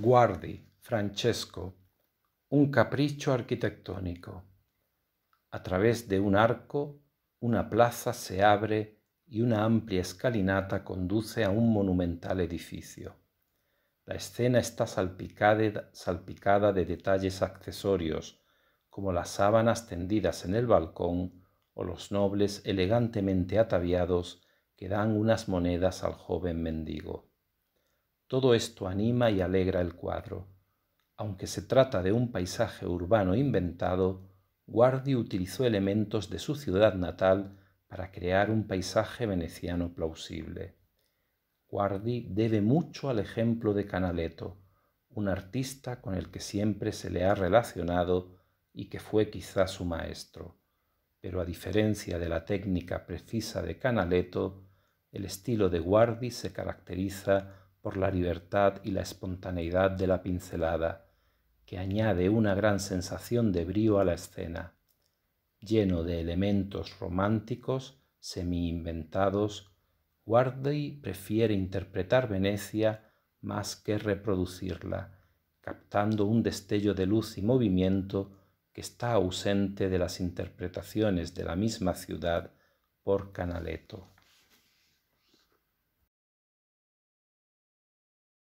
Guardi, Francesco, un capricho arquitectónico. A través de un arco, una plaza se abre y una amplia escalinata conduce a un monumental edificio. La escena está salpicada, de detalles accesorios, como las sábanas tendidas en el balcón o los nobles elegantemente ataviados que dan unas monedas al joven mendigo. Todo esto anima y alegra el cuadro. Aunque se trata de un paisaje urbano inventado, Guardi utilizó elementos de su ciudad natal para crear un paisaje veneciano plausible. Guardi debe mucho al ejemplo de Canaletto, un artista con el que siempre se le ha relacionado y que fue quizá su maestro. Pero a diferencia de la técnica precisa de Canaletto, el estilo de Guardi se caracteriza la libertad y la espontaneidad de la pincelada, que añade una gran sensación de brío a la escena, lleno de elementos románticos semi-inventados, Wardley prefiere interpretar Venecia más que reproducirla, captando un destello de luz y movimiento que está ausente de las interpretaciones de la misma ciudad por Canaletto.